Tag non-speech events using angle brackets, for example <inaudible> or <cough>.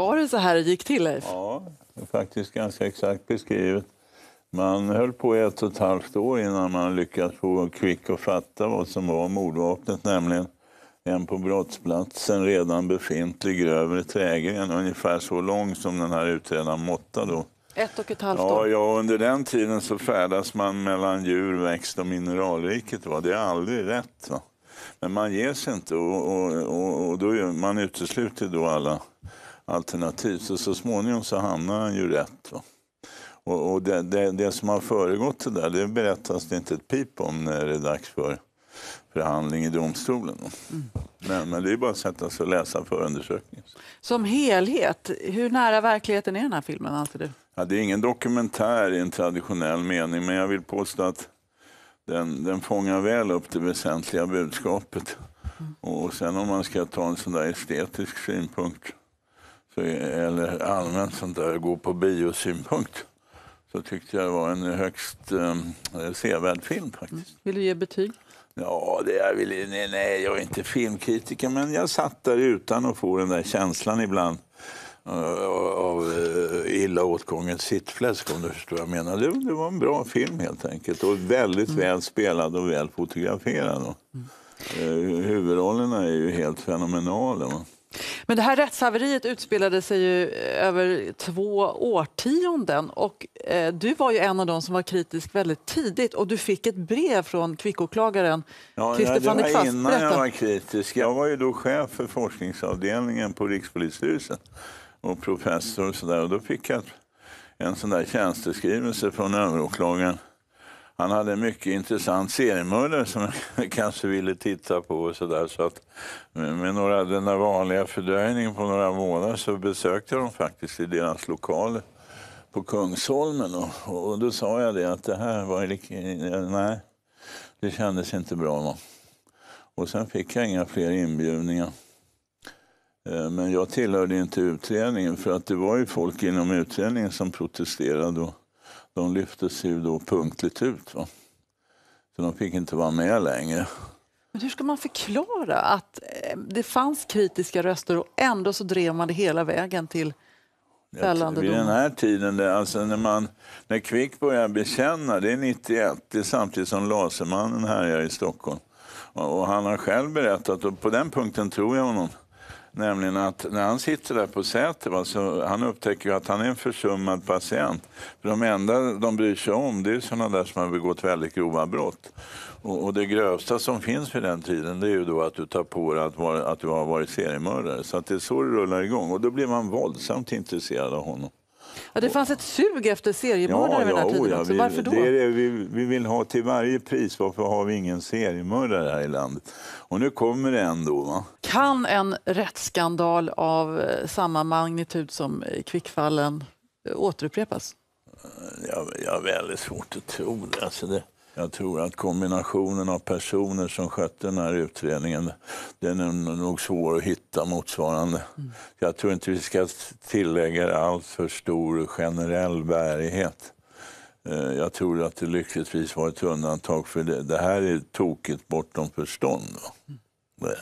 Var det så här det gick till, Leif? Ja, faktiskt ganska exakt beskrivet. Man höll på i ett och ett halvt år innan man lyckats få Kvick att fatta vad som var mordvapnet, nämligen en på brottsplatsen redan befintlig grövre trägren, ungefär så lång som den här utredaren måttade. Då. Ett och ett halvt år? Ja, ja, under den tiden så färdas man mellan djur, växt och mineralriket. Va? Det är aldrig rätt. Va? Men man ger sig inte och, och, och, och då, man utesluter då alla alternativ. Så, så småningom så hamnar han ju rätt. Va? Och, och det, det, det, som har föregått det där, det berättas det inte ett pip om när det är dags för förhandling i domstolen. Mm. Men, men det är bara att sätta sig och läsa förundersökningen. Som helhet, hur nära verkligheten är den här filmen? Alltid Ja, det är ingen dokumentär i en traditionell mening, men jag vill påstå att den, den fångar väl upp det väsentliga budskapet. Mm. Och sen om man ska ta en sån där estetisk synpunkt eller allmänt sånt där, gå på biosynpunkt så tyckte jag det var en högst eh, sevärd film faktiskt. Mm. Vill du ge betyg? Ja, det jag nej, nej, jag är inte filmkritiker, men jag satt där utan att få den där känslan ibland eh, av eh, illa åtgånget sittfläsk om du förstår vad jag menar. Det, det, var en bra film helt enkelt och väldigt mm. väl spelad och väl fotograferad. Mm. Eh, huvudrollerna är ju helt fenomenala. Men det här rättshaveriet utspelade sig ju eh, över två årtionden och eh, du var ju en av dem som var kritisk väldigt tidigt och du fick ett brev från kvickåklagaren Christer van Det var innan Berätta. jag var kritisk. Jag var ju då chef för forskningsavdelningen på Rikspolisstyrelsen och professor och sådär och då fick jag en sån där tjänsteskrivelse från överåklagaren han hade en mycket intressant seriemördare som jag <laughs> kanske ville titta på. Och så där, så att med några, den där vanliga fördröjningen på några månader så besökte jag dem faktiskt i deras lokaler på Kungsholmen. Och, och då sa jag det att det här var... Nej, det kändes inte bra. Man. Och sen fick jag inga fler inbjudningar. Eh, men jag tillhörde inte utredningen för att det var ju folk inom utredningen som protesterade. Och, de lyftes ju då punktligt ut. Va? Så de fick inte vara med längre. Men hur ska man förklara att eh, det fanns kritiska röster och ändå så drev man det hela vägen till fällande dom? Vid den här tiden, det, alltså när, man, när Kvick börjar bekänna, det är 91, det är samtidigt som Lasermannen härjar i Stockholm. Och, han har själv berättat, och på den punkten tror jag honom, Nämligen att när han sitter där på Säter, va, så han upptäcker att han är en försummad patient. För de enda de bryr sig om det är sådana där som har begått väldigt grova brott. Och, och det grövsta som finns för den tiden det är ju då att du tar på dig att, var, att du har varit seriemördare. Så att det är så det rullar igång. Och då blir man våldsamt intresserad av honom. Ja, det fanns ett sug efter seriemördare ja, vid den här tiden ja, vi, Varför då? Det det vi, vi, vill ha till varje pris. Varför har vi ingen seriemördare här i landet? Och nu kommer det en Va? Kan en rättsskandal av eh, samma magnitud som eh, kvickfallen eh, återupprepas? Jag, jag har väldigt svårt att tro det. Alltså det jag tror att kombinationen av personer som skötte den här utredningen, den är nog svår att hitta motsvarande. Mm. Jag tror inte vi ska tillägga allt för stor generell bärighet. Eh, jag tror att det lyckligtvis var ett undantag för det. Det här är tokigt bortom förstånd. Mm.